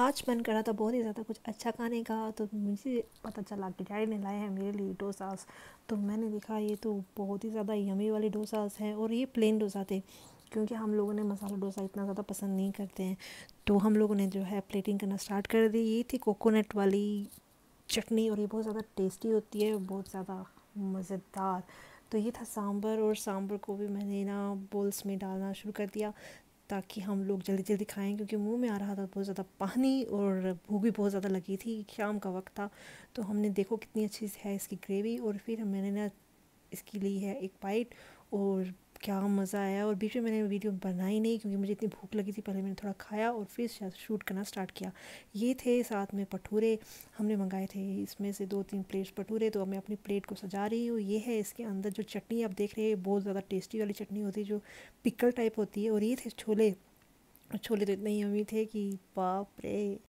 आज मन करा था बहुत ही ज़्यादा कुछ अच्छा खाने का तो मुझे पता चला कि डैडी ने लाए हैं मेरे लिए डोसास तो मैंने देखा ये तो बहुत ही ज़्यादा यमी वाले डोसास हैं और ये प्लेन डोसा थे क्योंकि हम लोगों ने मसाला डोसा इतना ज़्यादा पसंद नहीं करते हैं तो हम लोगों ने जो है प्लेटिंग करना स्टार्ट कर दी ये थी कोकोनट वाली चटनी और ये बहुत ज़्यादा टेस्टी होती है बहुत ज़्यादा मज़ेदार तो ये था सांभर और सांभर को भी मैंने ना बोल्स में डालना शुरू कर दिया ताकि हम लोग जल्दी जल्दी खाएं क्योंकि मुंह में आ रहा था बहुत ज़्यादा पानी और भूख भी बहुत ज़्यादा लगी थी शाम का वक्त था तो हमने देखो कितनी अच्छी है इसकी ग्रेवी और फिर मैंने ना इसकी ली है एक बाइट और क्या मज़ा आया और बीच में मैंने वीडियो बनाई नहीं क्योंकि मुझे इतनी भूख लगी थी पहले मैंने थोड़ा खाया और फिर शूट करना स्टार्ट किया ये थे साथ में भटूरे हमने मंगाए थे इसमें से दो तीन प्लेट भटूरे तो मैं अपनी प्लेट को सजा रही हूँ ये है इसके अंदर जो चटनी आप देख रहे हैं बहुत ज़्यादा टेस्टी वाली चटनी होती है जो पिकल टाइप होती है और ये थे छोले छोले तो इतने ही अमी थे कि बाप रे